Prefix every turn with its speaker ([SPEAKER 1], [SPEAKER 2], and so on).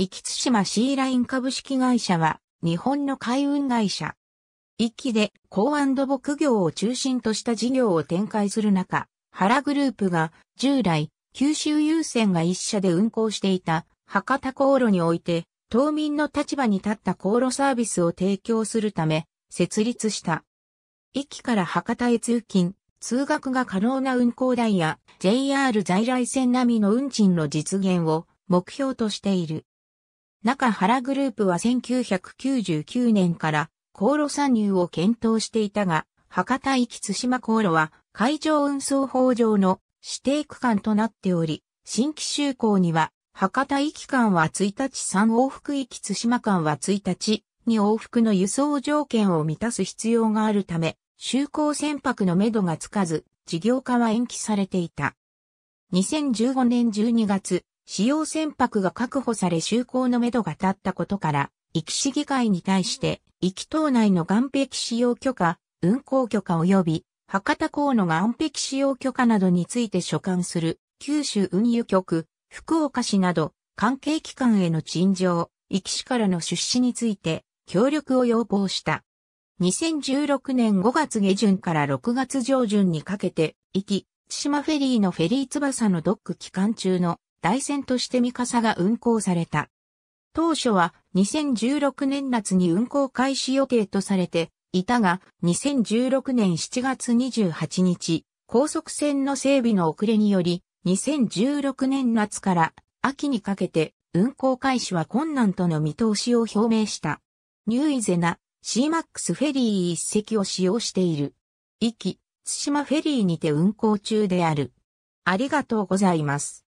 [SPEAKER 1] 壱岐津島シーライン株式会社は、日本の海運会社。壱岐で港湾土木業を中心とした事業を展開する中、原グループが従来、九州優先が一社で運行していた博多航路において、島民の立場に立った航路サービスを提供するため、設立した。壱岐から博多へ通勤、通学が可能な運航台や JR 在来線並みの運賃の実現を目標としている。中原グループは1999年から航路参入を検討していたが、博多行き津島航路は海上運送法上の指定区間となっており、新規就航には博多行き間は1日3往復行き津島間は1日に往復の輸送条件を満たす必要があるため、就航船舶のめどがつかず、事業化は延期されていた。2015年12月、使用船舶が確保され就航のめどが立ったことから、壱岐市議会に対して、壱岐島内の岸壁使用許可、運航許可及び博多港の岸壁使用許可などについて所管する九州運輸局、福岡市など関係機関への陳情、壱岐市からの出資について協力を要望した。2016年5月下旬から6月上旬にかけて、壱岐、千島フェリーのフェリー翼のドック期間中の大船として三笠が運行された。当初は2016年夏に運行開始予定とされていたが、2016年7月28日、高速船の整備の遅れにより、2016年夏から秋にかけて運行開始は困難との見通しを表明した。ニューイゼナ、シーマックスフェリー一隻を使用している。域、津島フェリーにて運行中である。ありがとうございます。